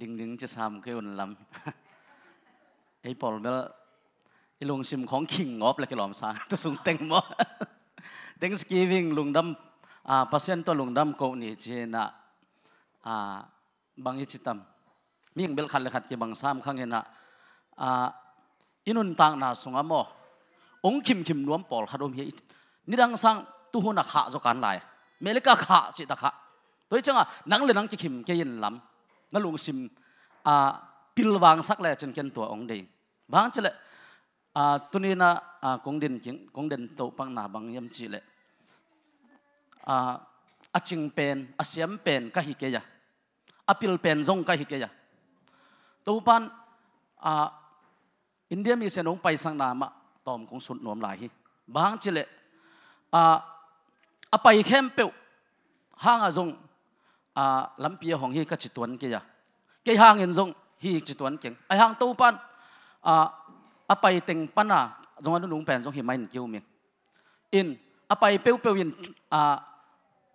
ดิ่งดิ่งจะทำค็อุ่นลำไอ้ปอลเบลไอลุงชิมของคิงงอบและกหลอมซางตุวสูงเต็งบ่เต็งสกีวิ่งลุงดำอ่าพัศยันตัวลุงดำกนี่เจนะอ่าบางยิจิตำมีอย่างเบลขัดเลยขัดกี่บางซ้ำข้างเห็นนะอ่าอินุนต่างนาสงอ่ะบ่องคิมคิม้วมปอลขัดอมเฮียนี่ดังซังตุ้หัวนักขาจกันไหลเมริกาขาจิตตาขาตัวเจอ่ะนั่งเลยนั่งจิคิมแกยินลำ nga lung sim a pilwang sak le chen ken to ong dei bang chele a tunina a kongden king kongden to pang na bang yam chi le a a ching pen a siam pen ka hi ke a pil pen zong ka hi ke ya to pan a à, india mi se nong bay sang Nam, ma tom kong nuông lại, lai hi bang vâng, chele à, a a pai khem pe hanga zong à อ่าลำเปียของฮีกจิตวันกี่ยากี่ห้างเงินทรงฮีจิตวันเก่งไอห้างตู้ปันอ่าอไปเต็งปันอ่ะจงอันนุ่งแผ่นจงหิไม่หนึ่เกี่ยวเมีงอินอไปเปียวเปียวอินอ่า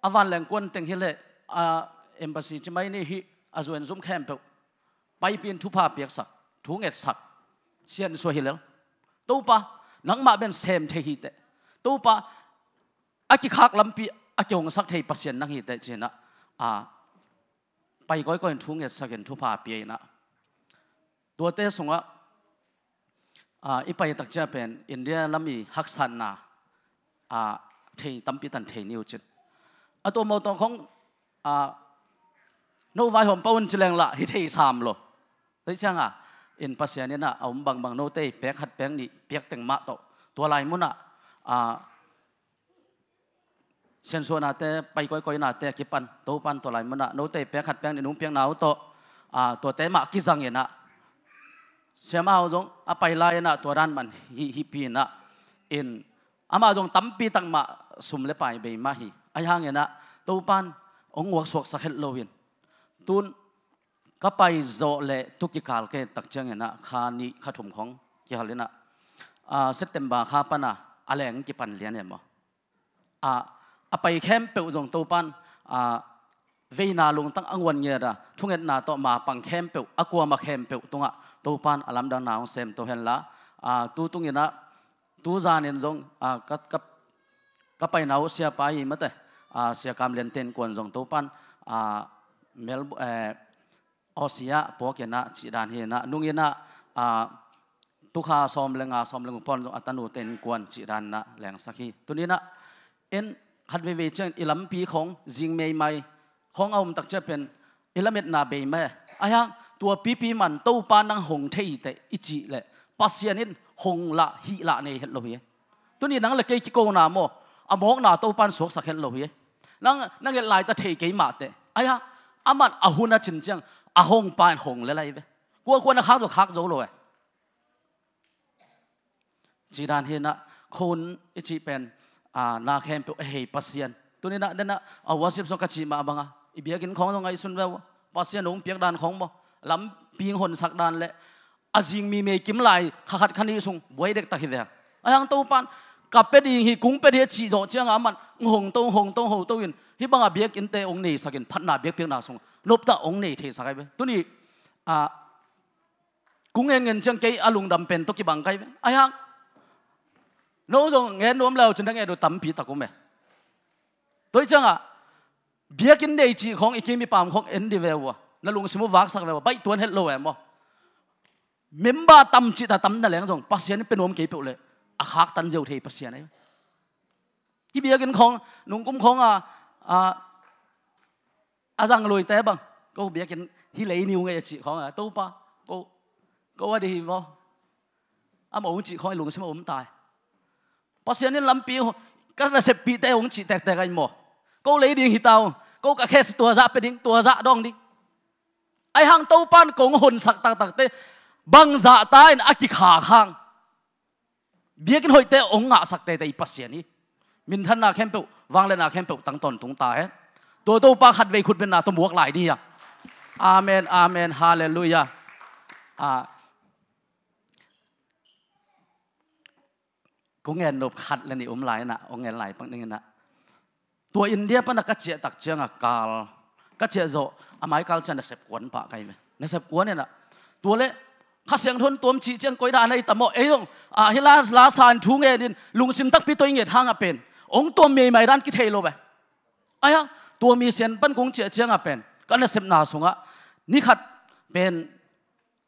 อวันแหลงกวนเต็งเฮเล่อ่าเอ็มบาซีจะไม่นี่ฮีอาจวนซุ่มแคมเปีไปเปลี่ยนทุพาเปียกสักทุงเอ็ดสักเซียนสวยเหฮแล้วตู้ปะนังมาเป็นเซมเทฮีเตตู้ปะอากิคักลำปีอากิหงสักเทปัสเซียนนังฮีเตเชนะอไปก้อยก้อยทุ่งเอ็ดสักเห็นทุ่งผาเปียนะตัวเตสงะอ่าอีไปตักเจ้าเป็นอินเดียลมีฮักสันนาอ่าเทยตั้มปีตันเทนิวจิตอตัวมอตองของอ่าโนวายหอมปวนจิเลงละฮิเฮซามโลได้ช่างอ่ะอินปัสยนี่นะเอาบังบังโนเตแปีกหัดแปีนี่เปียกแตงมะโตตัวลายมุนะอ่าเซนโซนาเตไปก้อยก้อยนาเตกิปันตัวปันตัวไหลมันอะโนเตเปียขัดเปียงในนุ่งเปียงหนาวโตอ่าตัวเตมากิจังเห็นอะเสียมาเอาจงอะไปไล่นะตัวด้านมันฮิฮิปีนะเอ็นอามาจงตั้มปีตั้งมาสุ่มเลไปใบมาฮิไอห่างเหยนอะตัวปันองวกสวกสักเฮดโลวินตุนก็ไปโจเลทุกิกาลเกตักเชงเงเห็นอะคานีคาถุมของกิฮลเลนะอ่าเซตเตมบาคาปนะอะไรงกิปันเลียนเนยมั้่อ่า à bay khem bèo dòng tàu pan à về na lùng tăng ăn quan nghe ra chúng em na to mà bằng khem bèo à qua mà khem bèo tung à tàu pan alam đan nào xem tàu hen lá à tu tung nghe na tu ra nên dòng à cắt cắt cắt bay nào xia bay mất đấy à xia cam lên tên quan dòng tàu pan à mel e, osia po kia na chỉ đàn hiền na nung na à tu kha som lên ngà som lên pon atanu tên quan chỉ đàn na leng sakhi tu ni na en ขัดเวเวเช่นอิลัมพีของจิงเมย์ไม่ของอมตักจะเป็นอิลัมเมตนาเบย์แม่ไอ้ยังตัวปีปีมันเต้าปานังหงเทยแต่อิจิเลยปัสยานินหงละฮิละในเห็นเราเหี้ยตัวนี้นังเลกเกยกิโกนามออมอกนาเต้าปานสวกสักเห็นเราเหี้ยนังนังเห็นลายตะเทยเกยมาแต่อ้ยังอามันอาหุนาจินจังอาหงปานหงเลยไรไปกลัวกลัวนะคักตัวคักโจเลยจีดานเห็นนะคนอิจิเป็น à na khem pe hey pasien tu ni na na a wasip so ka chi ma banga i bia kin khong ngai sun wa pasien ong piak dan khong bo lam ping hon sak dan le a jing mi me kim lai kha khat khani sung boi dek ta hi da a hang to pan ka pe ding hi kung pe de chi zo chiang a man hong to hong to ho to in hi banga biak in te ong nei sakin phat na biak piak na sung nop ta ong nei the sakai be tu ni à cũng nghe ngân chân cái alung đầm pen to ki bang cái ai hang nô dùng nghe nôm chúng ta nghe tấm tắm tạc của mẹ tôi chẳng à bia kinh đây chỉ không ý kiến mi bám không end đi về wa nó lùng simu vác sắc về wa bay tuần hết lâu em mà ba tâm chỉ ta tâm là lẽ rằng pasien bên ôm kế bộ lệ à khác tan dầu thì pasien ấy cái bia kinh không nung cũng không à à à răng lùi té bằng có bia kinh hi lấy nhiều nghe chị không à tâu pa có có đi hi vô à mà uống chị không luôn xem ôm tài bác sĩ anh pasian in lampi là sẽ bị te ong chi tek tek ai mo cô lấy đi hít tàu, cô cả khes tua ra, pe ding tua ra dong dạ dạ đi, ai hang tàu pan kong hon sak tak tak te bang za ta in aki kha khang biakin hoi te ong nga sak te te pasian ni min than na khen pe wang lên na khen pe tang ton tung ta hết, to to pa khat ve khut ben na to muak lai ni ya à. amen amen hallelujah à กูเงินนบขัดเลยนี่อุ้มไหลนะองเงินไหลปังนึงนะตัวอินเดียปนักเจียตักเจียงกาลกเจียโจอามายกาลจะนักเสพกวนปะใครไหมนักเสพกวนเนี่ยนะตัวเละข้าเสียงทนตัวมีเจียงกอยดานในตะโมเอ้ยงอ่าฮิลาลาซานทุงเอดินลุงชิมตักปีตัวเงียดห้างอ่ะเป็นองตัวเมย์ไม่ร้านกิเทโลไปไอ้ะตัวมีเสียนปั้นคงเจียเจียงอ่ะเป็น ก็นักเสพนาสงะนี่ขัดเป็น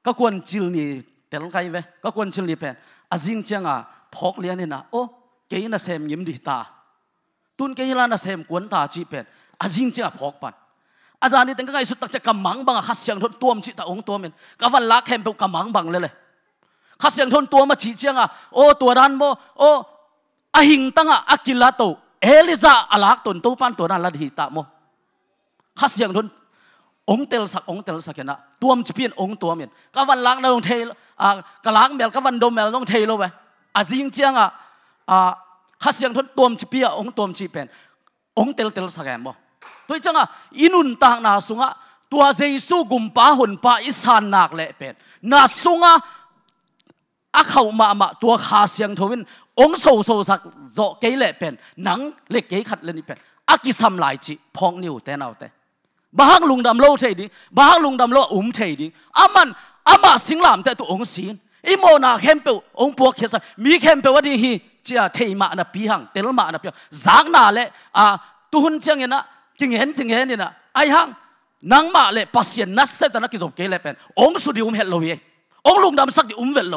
ก็ควรจิลนี่แต่ลงใครไหมก็ควรจิลนี่เป็น azing à, changa à? phok lian na o à? ke na sem yim di ta tun ke la na sem kuan ta chi pen azing changa phok pan azani teng kai su tak cha kamang bang kha siang thon tuam chi ta ong tuam men ka van lak hem pe kamang bang le le kha siang thon tuam ma chi changa o tu ran mo o a hing tanga akila to eliza alak ton to pan to na la hi ta mo kha siang thon องเตลสักองเตลสักแ่นะตัวมจะเปลี่ยนองตัวเมียนก็วันลางเราลงเทอ่ากะลางเมลก็วันดมเมลลงเทลงไปอาจิงเจียงอ่ะอ่าข้าเสียงทนตัวมจะเปลี่ยนองตัวมจะเป็นองเตลเตลสักแกมบ่ตัวจังอ่ะอินุนต่างนาสุงอ่ะตัวเจสุกุมปาหุนป้าอิสานนักเละเป็นนาสุงอ่ะอาเขามามาตัวข้าเสียงทวินองโซโซสักโจเกยเละเป็นหนังเล็กเกยขัดเลนี่เป็นอากิสัมหลจิพองนิวแต่เอาแต่บางลุงดำโลเทดิบางลุงดำโลอุ้มเทดิอามันอามาสิงลามแต่ตัวองศีนอีโมนาเข้มเปวองปวกเขียนมีเข้มเปวดิฮีเจ้าเทียมานะพีหังเตลมานะพปีังจากนาเลยอ่าตุหุนเชียงเนนะจึงเห็นจึงเห็นเนี่ยนะไอหังนางมาเลยปัสเซียนนัสเซตนักกิจบเกลเป็นองสุดิอุ้มเฮลโลเยองลุงดำสักดิอุ้มเวลโล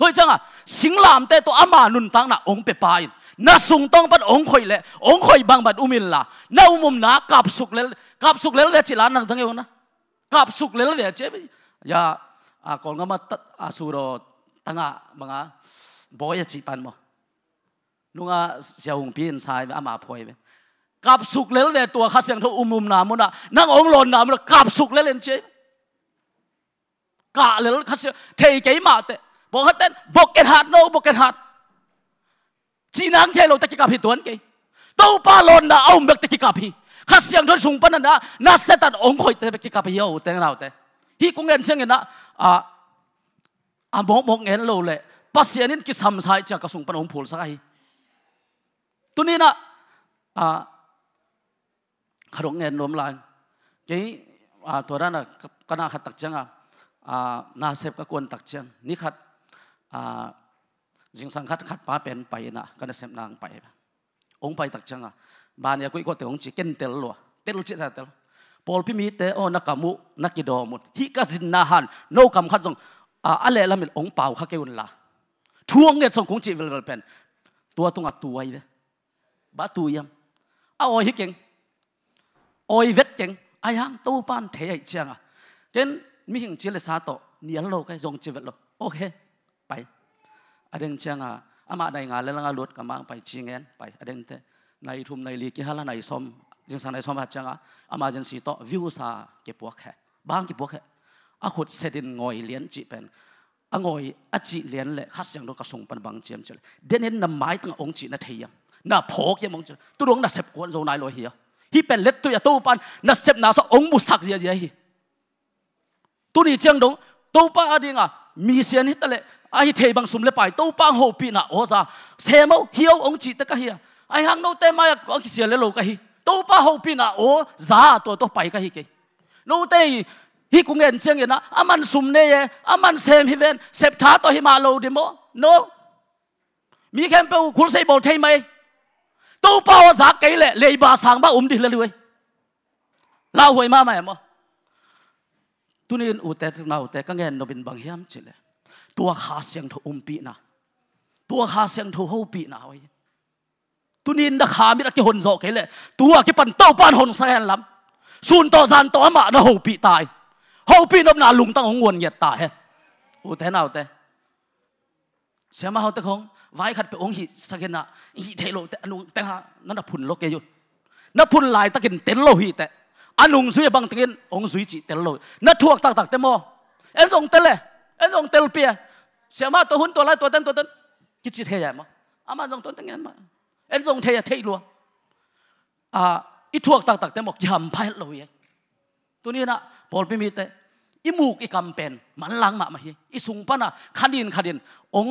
ตัวจ้งอ่ะสิงลามแต่ตัวอามานุนตังนะองเปปายนนสุงต้องปัดองคอยเละองคอยบางบัดอุมินละนาอุมุมนากับสุกเละ kap suk lel le chilan nang chang yona kap suk lel le che ya a kol ngama a suro tanga dạ, à boya chi pan nung à nunga xiaung pin sai ve ama phoi ve kap suk lel le tua kha siang tho umum na mo na nang ong lon na mo kap suk lel cả che ka lel kha thầy cái ke ma te bo tên ten boket hat no boket hat chi nang che lo ta ki kap hi tuấn ke tàu pa lồn na au mek ta ki kap hi ข้าเสียงทนสูงปนันนะนาเซตัดองค์คอยเตะไปกี่กับไปเยาเตงเราเตะฮีกงเงินเชียงเงินนะอ่าอ่ามกมกเงินโลเลยปัสเซียนินกิสัมสายจากกระสุงปนองค์ผลสักไอตัวนี้นะอ่าขนมเงินนวมลายกี้อ่าตัวนั้นนะก็น่าขัดตักเชียงอ่ะอ่านาเซฟก็ควรตักเชียงนี่ขัดอ่าจิงสังขัดขัดป้าเป็นไปนะก็นาเซฟนางไป องค์ไปตักเชียงอ่ะ bạn nhà quý ko tiếng ong chi ken tel lo tel chi ta tel Paul pi mi te o na kamu na ki do mut hi ka jin na han no kam khat jong a ale lam ong pau kha keun la thuang nge song kung chi vel vel pen tua tung tunga à, tuai ve ba tu yam a oi hi keng oi vet keng ai hang tu pan the ai chang a ken mi hing chi le sa to nial lo kai jong chi vel lo ok pai adeng chang a ama dai nga le nga lut kama pai chi ngen pai adeng te ในทุมในลีกิฮัละในซอมยังสันในซอมหัดจังอะอามาจันสีต่อวิวซาเก็บพวกแค่บางเก็บพวกแค่อาขุดเสดินงอยเลียนจีเป็นอางอยอาจีเลียนเละข้าเสียงโดนกระส่งปันบางเจียมเจลเดนเห็นน้ำไม้ตั้งองจีนาเทียมน่ะโผกยังมองเจอตุดงน่ะเสพกวนโจนายลอยเหียฮีเป็นเล็ดตัวยาตู้ปันน่ะเสพน่าสองมุสักเยเจียฮีตัวนี้เจียงดงตู้ปันอดีง่ะมีเสียนฮิตเลยไอ้เทบังสุ่มเลยไปตู้ปันโฮปีน่ะโอซาเซมเอาเฮียวองจีตะกะเฮีย ai hang no te mai ko ki sia le lo ka hi to pa ho pi na o za to to pai ka hi ke no te hi cũng nghe xem na aman sum ne ye aman xem hi ven sep tha to hi ma lo đi mo no mi khem pe khul sei bol thei mai to pa o za cái le le ba sang ba um đi le lui la hoi ma mai mo tunin u te na u te ka nghe no bin bang hiam chile tua kha siang tho um pi na tua kha siang tho ho pi na hoi tu nin đã khá biết đã cái hồn rõ cái lệ tu à cái bàn tàu bàn hồn sai lắm sun to gian to mà nó hầu bị tài hầu bị nó là lùng tăng ông nguồn nhiệt tài hết ô thế nào thế xem mà hầu thế không vài khát bị ông hị sao cái nà hị thế lộ thế lùng thế ha nó là phun lốc cái rồi nó phun lại ta cái tên lộ hị thế anh lùng duy bằng tiền ông suy chỉ tên lộ nó thuộc tạc tạc thế mò em dùng tên lệ em dùng tên bia xem mà tôi hun tôi lại tôi tên tôi tên cái gì thế vậy mà ama à, dùng tôi tên mà เอ็นทรงเทียเทียรัว อ่า อีทวกตักตักแต่บอกยำพายลอยตัวนี้นะบอลพ่มีแต่อีมูกอีกำเป็น มันล้างมามาเฮอีสุงปะนะขัดินขัดิน อง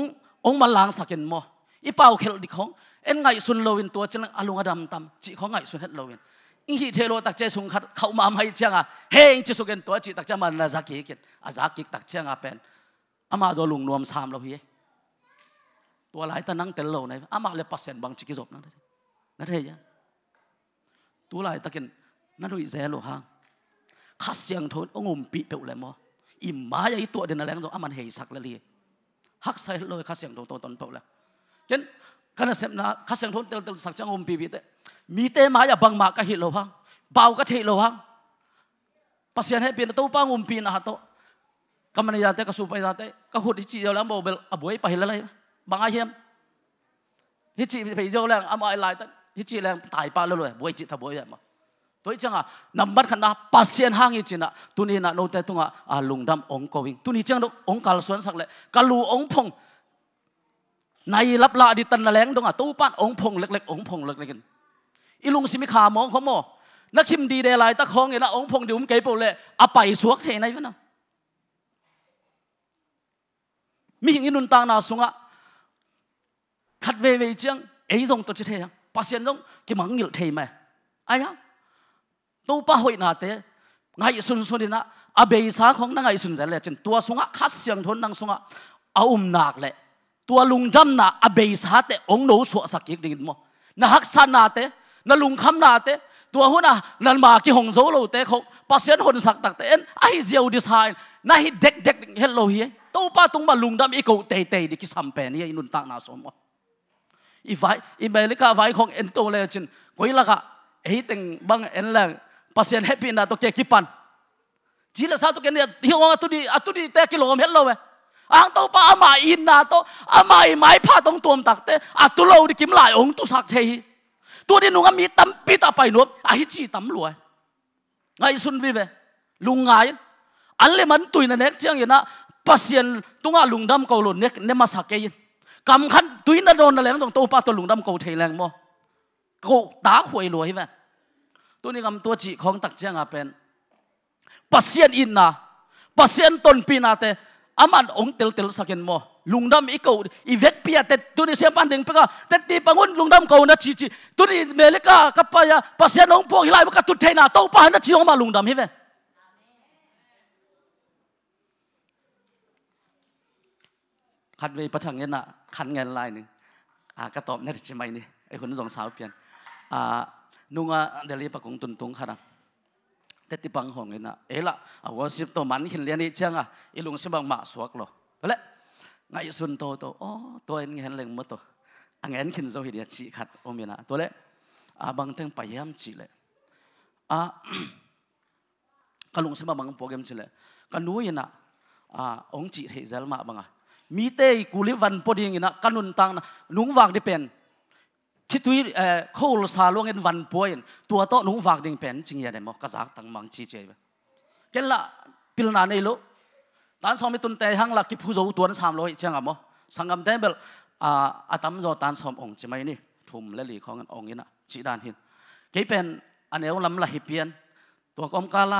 องมันล้างสักเห็นมออีเป่าเขลดิของเอ็นไงสุนโลวินตัวจังอลุงอดำตำจีของไงสุนเฮโลวินอิงฮีเทโลตักเจสุงขัด เข้ามาไม่เจ้าอะเฮงจิสุเกนตัวจีตักเจมันนาซากิกกนอาซากิตักเจ้าอเป็นอามาโดลุงนวมสามเราเฮตัวหลายตะนังเตลโลในอามาเลปัสเซนบังชิกิจบนั่นนั่นเฮียตัวหลายตะกินนั่นดูอีเซโลฮะขัดเสียงทนองุมปีเปิลเลยมั้อิมมาใหญ่ตัวเดินอะไรนั่นอามันเฮยสักละลีฮักใส่เลยขัดเสียงทนตอนเปิลเลยเช่นขณะเสพนะขัดเสียงทนเตลเตลสักจังอมปีปีเตมีเตมาอย่าบังมากะฮิโลฮะเบากะเทโลฮะปัสเซนให้เปลี่ยนตัวป้างอมปีนะฮะโตกำมันยาเตกสุปยาเตกหุดที่จีเดียวแล้วโมเบลอบวยไปแล้วเลยบางอาเฮียมฮิจิไปเจ้าแ้วอามาไอไลายต้์ฮิจิแลรงตายไปแล้วเลยบวยจิตทบวยหมาตัวจังอ่ะนับบัดขนาดปัสเซียนห่างฮิจงนะตุนี้นะโน้ตเต่ตุงอ่ะลุงดำองค์กวิงตุนี้จังดุองค์กาลส่วนสักเลยกาลูองค์พง นายลับลาดิตันแหลงรงอ่ะตู้ปั้นองค์พงเล็กๆองค์พงเล็กๆกันอีลุงสิมิขามองเขาโมนักขิมดีเดลายตะคองเนี่ยนะองค์พงเดี๋ยวมเกยบไปเลยอาไปสวกเทในวะเนาะมีอย่างนี้นุนตางนาสุงอะ khát về về chiang ấy dòng tôi chỉ thế bác sĩ dòng cái mắng nhiều thế mà ai nhá tôi ba hội nà thế ngay xuân xuân đi na à bây giờ không đang ngay xuân giờ lệ chân tua sung á khát xiang thôn đang sung á à um nạc lệ tua lùng jam na à bây giờ thế ông nấu sụa sạc kiệt đình mà, na hắc san na thế na lùng khăm na thế tua hôn à na mà cái hồng dấu lâu thế không bác sĩ hồn sạc tạc thế ai diều đi sai na hi đek đek hết lâu hi tôi ba tung ba lùng đâm ý cầu tề tề đi cái xăm pè này nun tạc na sum mà. อีไวอีเมลิกาไวของเอ็นโตเลยจินกุยละกะเฮ้ยติงบังเอ็นแรงพัศยันแฮปปี้นะตัวเกกิปันจีละสาวตัวเกเนี่ยที่ว่าตุดีตุดีเตะกิโลมเฮลโลเว้อังตัวป้าอมาอินนาโตอามาอไม้ผ้าตรงตัวมตักเตะอัตุโลดิกิมหลายองตุสักเทยตัวนี้นุ่งมีตั้มปีตาไปนุอมฮิจีตั้มรวยไงสุนวิเวลุงไงอันเลมันตุยนั่นเองเจียงยนะพัศยัตุงอาลุงดำเกาหลนเน็กเนมาสักเกยิน cầm khăn túi nó đồn là lấy trong tàu pa tôi lùng đâm cầu thầy làng mò cầu tá khuấy lùi vậy tôi đi cầm tua chỉ không tắc chiang à pen pasien in na à, bác pasien ton pin à thế aman ông tel tel sakin mò lùng đâm ít cầu ít vét pia à te tôi đi xem pan đình pega te ti pangun lùng đâm cầu nó chi chỉ tôi đi mê lê cả cặp pa ya à. pasien ông po hilai baka tụt thầy na tàu pa nó chi ông mà lùng đâm hết คันเวประทังเงินน่ะคันเงินลายนึงอากระตอบนั่นใช่ไหมนี่ไอ้คนสองสาวเพียนอ่านุ่งอ่ะเดลีปะกงตุนตุงขนาดแต่ติปังหงเงินน่ะเอ๋ละเอาว่าสิบตัวมันเห็นเรียนนี่เจ้าอ่ะไอ้ลุงสิบังมาสวกหรอแล้วไงสุนโตโตโอ้ตัวเองเห็นเรื่องมั้ตัวอังเงินขึ้นโซฮิเดียชีขัดโอมีนะตัวเละอาบางทั้งไปยามชีเลยอ่ากลุงสิบังมังโปรแกรมชีเลยกันนู้ยน่ะอ่าองจีเหตุเซลมาบังอ่ะมีเต้กุลิวันพอดีงี้นะกันุนตังนะนุ่งวากดิเป็นคิดวิเอ่อเขาสาลวงเงินวันป่วยตัวโตนุ่งวากดิงเป็นจริงยังไงมั้งกษัตริย์ตั้งมังชีเจ็บเกล้าพิลนาีนลูกตอนสมัยตุนเตยหังลักกิผู้โจตัวนั้นสามร้อยเชียงันมั้งสังกัมเตมเบลอ่าอาตัมโจตอนสมองใช่ไหมนี่ทุ่มและหลีของเงินองค์นี้นะจีดานหินกี่เป็นอันเยวลำละหิเปียนตัวกอมกาละ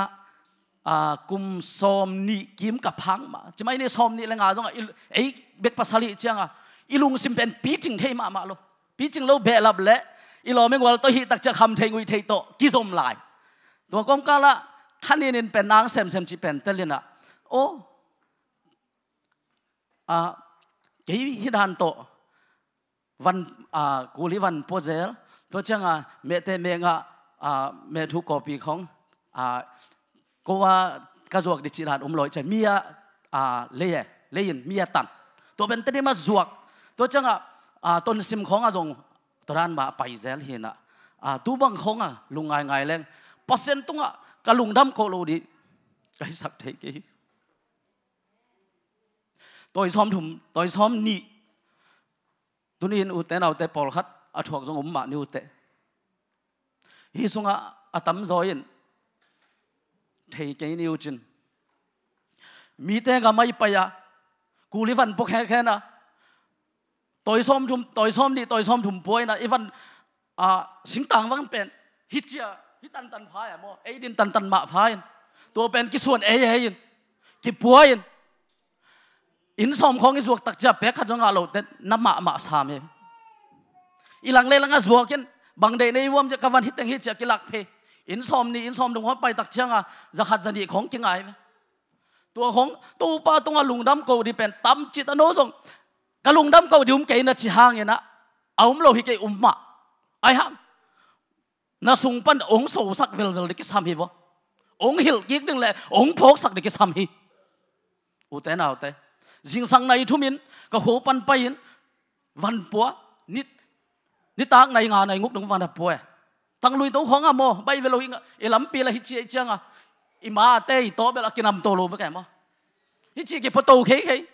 กุมซอมนี่กิมกับพังมาจะไม่เนี่ยซอมนี่แรงอาจงอ่ะเอ้เบกภาษาลิจังอ่ะอีลุงซิมเป็นปีจิงเทมามาโลปีจิงเราเบลับและอีลอไม่ว่าตัวฮีตักจะคำเทงวยเทโตกิซอมลายตัวก้มกาละท่านนี่เป็นนางเซมเซมจีเป็นเตลยนะโอ้อ่ากี่ฮิันโตวันอ่ากุลิวันโพเซลตัวเจ้าอ่ะเมตเตเมงอ่ะอ่าเมทุกอปีของอ่าก็ว่ากระจวกดิจิทัลอมลอยใจมีอ่าเลยเล่ยนมีตันตัวเป็นตัวนี้มาจวกตัวจังอ่ะอ่าต้นซิมของอาะจงตอนมาไปเซลเห็นอ่ะอ่าตัวบังของอ่ะลุงไงไงแรงเปอร์เซ็นต์ตรงอ่ะกะลุงดำโคโลดีไอสักเทกีตัวซ้อมถุมตัวซ้อมนี่ตัวนี้อุตเตนเอาแต่ปอลคัดอัดวกจงอมมานิตเตฮิสุงอ่ะอัตมจอยน์เทกนิวจินมีแต่ก็ไม่ไปอะกูริฟันพวกแค่แค่นะต่อยซ้อมถุมต่อยซ้อมนี่ต่อยซ้อมถุมป่วยนะอีฟันอ่าสิงต่างวังเป็นฮิตเจียฮิตันตันพายอะโมไอ้ดินตันตันมาพายตัวเป็นกิส่วนเอ้ยเอ้ยกิป่วยอินซอมของอิสวกตักจับเป็กขัดจังอาเราแต่น้ำมามาสามเออีหลังเลยหลังอ่สวกกันบางเดย์ในวมจะกวนฮิตแตงฮิตจะกิลักเพอินซอมนี่อินซอมตรงหัวไปตักเชียงอ่ะจะขัดสนิของกิงไงตัวของตู้ป้าตรงอลุงดำกูดีเป็นตั้มจิตอนุสงกะลุงดำกูดิมเกยนัดชิฮางเนี่ยนะเอามโลหิเกยอุ้มมาไอ้ฮังนะสุงปันองโซสักเวลเวลดิกิสามีบ่องหิลกิกนึงแหละองพกสักดิกิสามีอุเตนเอาเตจิงสังในทุมินก็โหปันไปวันปัวนิดนิตากในงานในงุกตรงวันปัว thằng lui tàu khoang à mò bay về lo hình à lắm pi là hít chi chăng à ima tê to bê là kinam to lo bê cái mà hít chi cái potu khế khế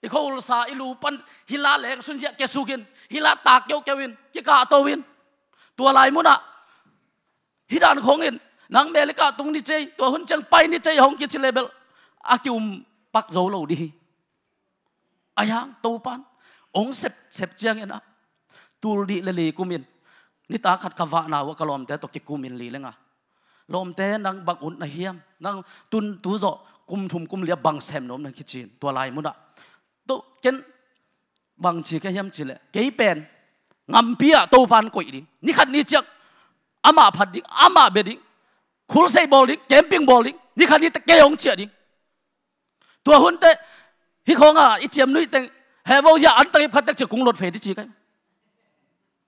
i khâu sa i lu pan hi la lẹ xuân dạ cái sukin hi la tạc kéo kéo win cái cả tàu win tua lại muốn à hi đàn khoang in nàng mê lấy cả tung đi chơi tua hun chăng bay đi chơi hong kia chi level akium pak zô lo đi ayang tàu pan ông sep sep chăng in à tul đi lề lê kumin ni ta khat ka nào, na wa té tóc te to ki kumin li lenga lom te nang bak un na hiam nang tun tu zo kum thum kum lia bang sem nom nang ki chin to lai mu da to ken bang chi ka hiam chi le ke pen ngam pia to pan koi ding ni khat ni chak ama phat ding ama đi, ding khul bò đi, ding camping bò đi, ni khát ni te kê ông chi đi, tua hun té hi khong a ít chem núi teng he vo ya an ta khat tak chi kung lot phe di chi kai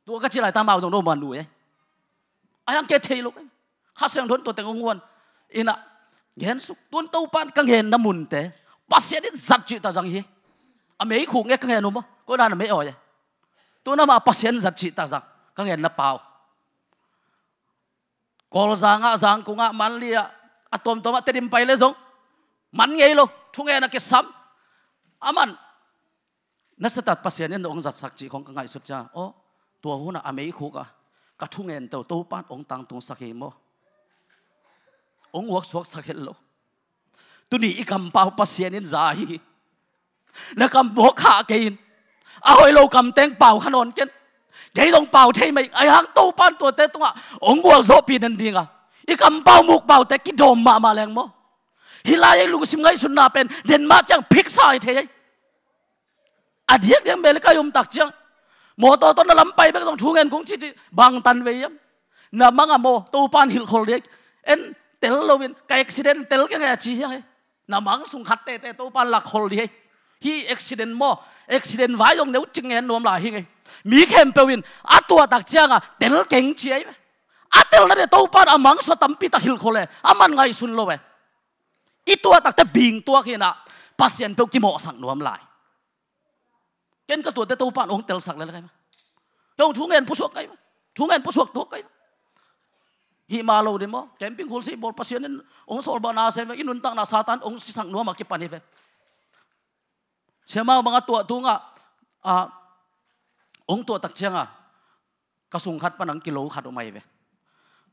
ตัวก็จีไรตามมาตรงโน้มันดูเอ้ไอ้ยังเกทลุกข้าเสียงทนตัวแต่งงวนอินะเห็นสุตุนเต้าปานกังเห็นน้ำมุนเตะปัสเสียดิจัดจีตาจังฮีอเมย์ขู่เงี้ยกังเห็นนุ่มก็ได้นะไม่อ่อยตัวน้ำมาปัสเสียดิจัดจีตาจังกังเห็นน้ำเปล่า kol zanga zang kunga manlia atom toma terim paile zong man ngei lo thunge na ke sam aman nasatat pasian en ong zat sakchi khong ka ngai sut cha o ตัวหุ่นอเมริกุกะกระทุ่งเงินเต่าตู้ปานองตังตรงสักเห็นองวักสวกสักเห็นโลตุนี่อีกำเป่าปัสเซยนินใจนักกำบวกขาเกินเอาไอ้โลกำเต็งเป่าขนนกันยัยลงเป่าใช่ไหมไอ้หังตูาปานตัวเตตัวองวักโซปีนันดีงะอีกำเป่ามุกเป่าแต่กิดมมามาแรงมั้ฮิลายลูกสิมไงสุนนาเป็นเดนมาจังพิกซายเทยอดีตยังเบลกายมตักจัง mô tô tôn lắm bay bây giờ chú ngàn cũng chỉ bằng tan về yếm nà mang à mô pan hiểu khổ đấy en tel lo cái accident tel cái này chỉ hang nà mang sung khát tê tê tô pan lạc khổ đấy hi accident mô accident vãi dòng nếu chừng ngàn nôm lại hi ngay mi khem pe win a tua tak chiang keng chi ai a tel na pan a mang so tam pi ta hil khole a man ngai sun lo we i tua tak te bing tua khi na pasien pe ki sang nuam lai เกณฑ์ก็ตัวแต่ตัวปานองเตลสักเลยไงจง่งเงินผู้สวกไง่งเงินผู้สวกตัวไงฮิมาโลดมอแคมปิ้งฮุลซีบอลพัศยานินองสอลบานาเซนอินุนตังนาซาตันองสิสังนัวมาเก็บปันเเวเชื่อมาบางตัวตัวงะอ่าองตัวตักเชียงอ่ะกระสุนขัดปนังกิโลขัดออกมาเว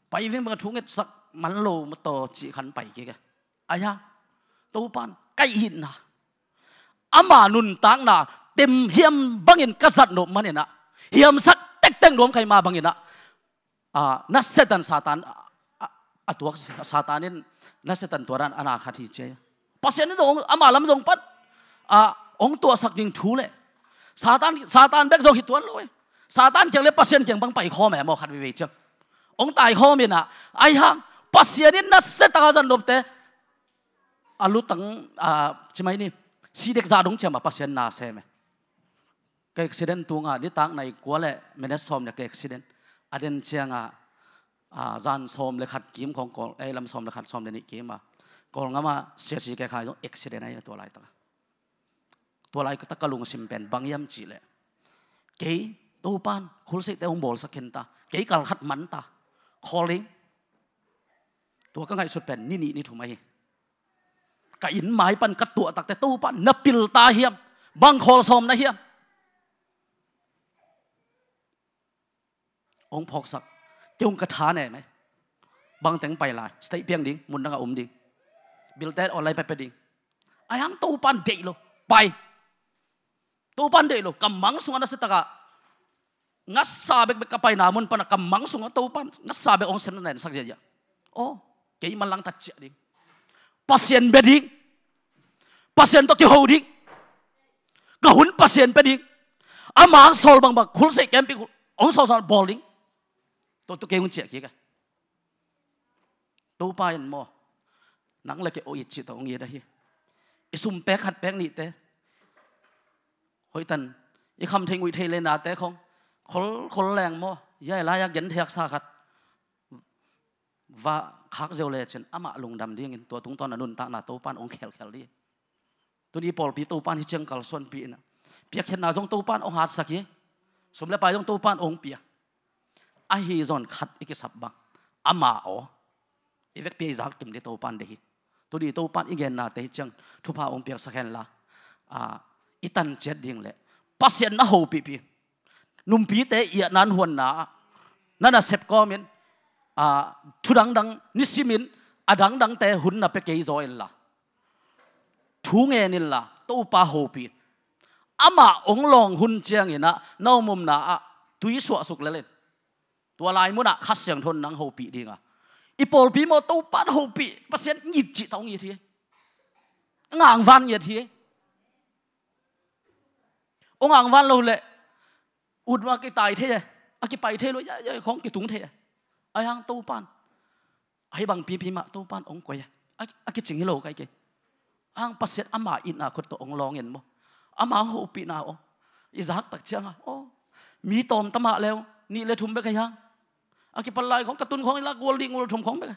ไปวิ่งบางทุ่งเงินสักมันโลมาต่อจีขันไปกี่แกอายาตัวปานใกล้หินนะอามานุนตังนะ in tim hiam bangin kazat no manena sắc sak tek tek nom mà ma in à na Satan satan à Satan satanin na Satan anh setan toran ana khathi che pasen do ama lam jong pat a ong tua sắc ding thu le satan satan bek zo hitwan lo satan kyang le pasen chẳng bang pai kho ma mo khát vi ve chứ ông tai kho mi à ai hang pasenin na setang azan nop te alu à a chimai ni si dek za dong che ma pasen na se me กิดอุบัติเหตุตัวงาดิตักในกัวเล่เมเนสซอมเนี่ยเกิดอุบัติเหตุอดีนเชียงอ่ะอาจานซอมเลยขัดกิมของกอลไอ้ลำซอมเลยขัดซอมเดนิกิมอ่ะกอลงามาเสียชีวิตคล้ายตัวเอกเสต็จในตัวลายตัวตัวลายก็ตะกลุงสิมเป็นบางยำจีเล่เกย์ตู้ปานคุณสิเตองบอลสักเห็นตาเกย์กัลขัดมันตาคอลิงตัวก็ง่ายสุดเป็นนี่นี่นี่ถูกไหมกะอินหมายปันกระตัวตักแต่ตู้ปานนับปิลตาเฮียมบางคอลซอมนะเฮียมองพอกสักจงกระทาแน่ไหมบางแตงไปลายสเตเพียงดิ้งมุนนังอมดิ้งบิลเตดออนไลน์ไปไปดิ้งไอ้ฮัมตูปันเดโลไปตูปันเดโลกำมังสุงัรนสิตะกะงัสซาเบกเบกกไปนามุนปนักกำมังสุงันตูปันงัสซาเบกองเซมนั่นสักเจียโอ้เกี่ยมันลังตัดเจียดิ้งปัสเซียนเบดิ้งปัสเซียนตัวที่หูดิ้งกะหุนปัสเซียนเปดิ้งอามางโซลบังบักคุลเซกแอมปิองโซลบอลดิ้ง tôi tôi kêu ông chị kia cả tôi bay mò nắng lại cái ôi chị tao nghe đây sum pek hat pek ni te hoi tan i kham thei ngui thei lên na te không khốn khốn lang mò, yai la yak yen thek xa khát, và khắc dầu lệ chân ama lùng đầm điên tua tung ton nôn ta na tàu pan ông khel khel đi tu đi pol bị tàu pan hi chân kal son pi na piak khen na jong tàu pan ông hạt sak ye som le pa jong tàu pan ông pia a hi zon khat iki sabba ama o ivek pe zak tum le to pan de hi to di to pan igen na te chang thu pa om pek sakhen la a itan chet ding le pasien na ho pi pi num pi te ya nan huan na na na sep ko min a thu dang dang ni simin a dang dang te hun na pe ke zo en la thu nge ni la to pa ho pi ama ong long hun chiang ina no mum na a tui so suk lên. ตัวลายมุนอะคัดเสียงทนนังหูปีดีงะอีโปลปีโมตูปันหูปีปัสเซนยิบจิตเอางย้ทีงางวันยิบทีองางวันเราเลยอุดว่ากี่ตายเท่อากี่ไปเท่เลยยะของกี่ถุงเท่ไอ้หางตูปันไอ้บางปีพีมาตูปันองกวยอะกี่จิงฮิโลกไกเกอางปัสเซนอามาอินอะคนตัวองลองเห็นบ่อามาหูปีนาออีซักตักเชียงอะโอ้มีตอมตมาแล้ว ni le thum be khai hang aki à, palai khong katun khong la gol ding ul thum khong be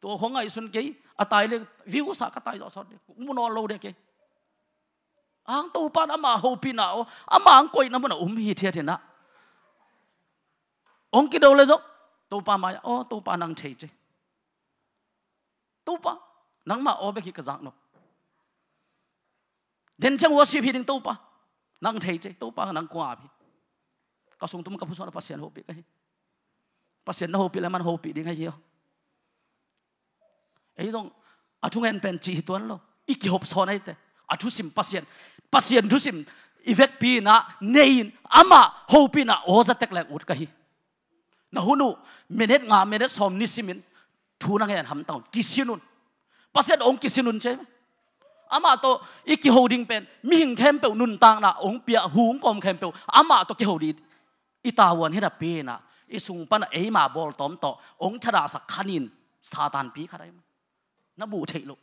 to khong ai sun ke atai à, le view sa ka tai sot mu no lo de ke ang to pan ama ho pina o ama ang koi na mo na um hi thia thena ong ki do le zo to pa ma o to pa nang thei che to pa nang ma o be ki ka zang no den chang worship hi ding to pa nang thei che to pa nang kwa bi kasung tum kapu sona pasien hopi kai pasien na hopi leman hopi ding hai yo ei dong athu ngen pen chi tuan lo iki hop sona ite athu sim pasien pasien thu sim ivek pi na nein ama hopi na oza tek lek ut kai na hunu minute nga minute som ni simin thu na ngen ham taun kisinun pasien ong kisinun che ama to iki holding pen mi hing khem pe nun tang na ong pia hung kom khem pe ama to ki holding อิตาวันให้ดับเปนะอิสุงปันเอมาบอลตอมต่อองค์ชดาสักขันินซาตานปีขนาดมั้ยนบูเทลุ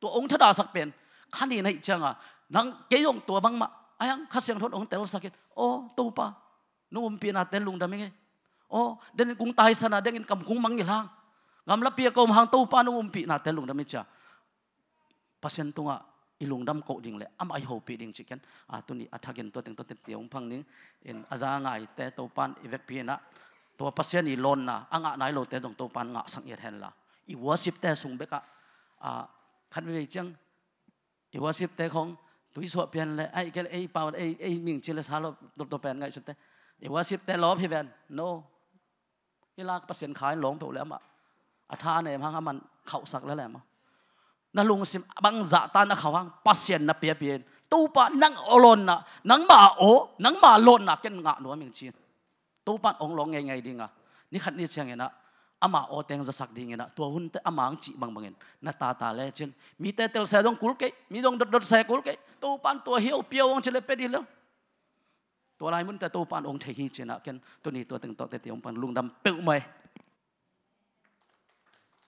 ตัวองค์ชดาสักเป็นขันินให้เจ้าอ่ะนังเกยงตัวบังมาไอายังข้าเสียงทนองค์เตลสักเกตโอ้ตูปะนุ่มเปียนาเตลุงดามิไงโอ้เดินกุ้งตายสนาเดินกำกุ้งมังยี่ลางกำลับเปียกอมหางตูปะนุ่มปีนาเตลุงดามิจ้าพัศนตัวอ่ะอีลุงดัมโกดิ่งเลยอ้ำไอโหปีดิ่งชิกันอ่าตัวนี้อัฐเกินตัวเต็งตัวเต็มเตียวพังนิ่งอินอาจารย์ไงเตะโตปันอีเวกพี่นะตัวพัศยานีลอนนะอ่างอ่ะไหนโลเตะตรงโตปันอ่สังเอ็ดเห็นละอีวัวสิบเตะสูงเบกะอ่าขันวิเวจังอีวัวสิบเตะของตุยสวดเพียนเลยไอ้แกไอป่าวไอไอมิงเชลสารตัวตัวแปนไงสุดเตะอีวัวสิบเตะล้อพี่แปนโนอีลากพัศยานขายหลงไปแล้วมะอัฐาเนี่ยพังอ่ะมันเข่าสักแล้วแหละมะ na lung sim bang za ta na khawang pasien na pia pien tu pa nang olon na nang ma o nang ma lon na ken nga no ming chin tu pa ong long ngai ngai dinga ni khat ni chang na ama o teng za sak ding na tu hun te amang chi bang bangin na ta ta le chin mi te tel sa dong kul ke mi dong dot dot sa kul ke tu pa tu hiu pia ong chile pe di lo ตัวลายมันแต่ตัวปานองค์เทฮีเจนะกันตัวนี้ตัวตึงตัวเตติองปันลุงดำเปิ้วไหม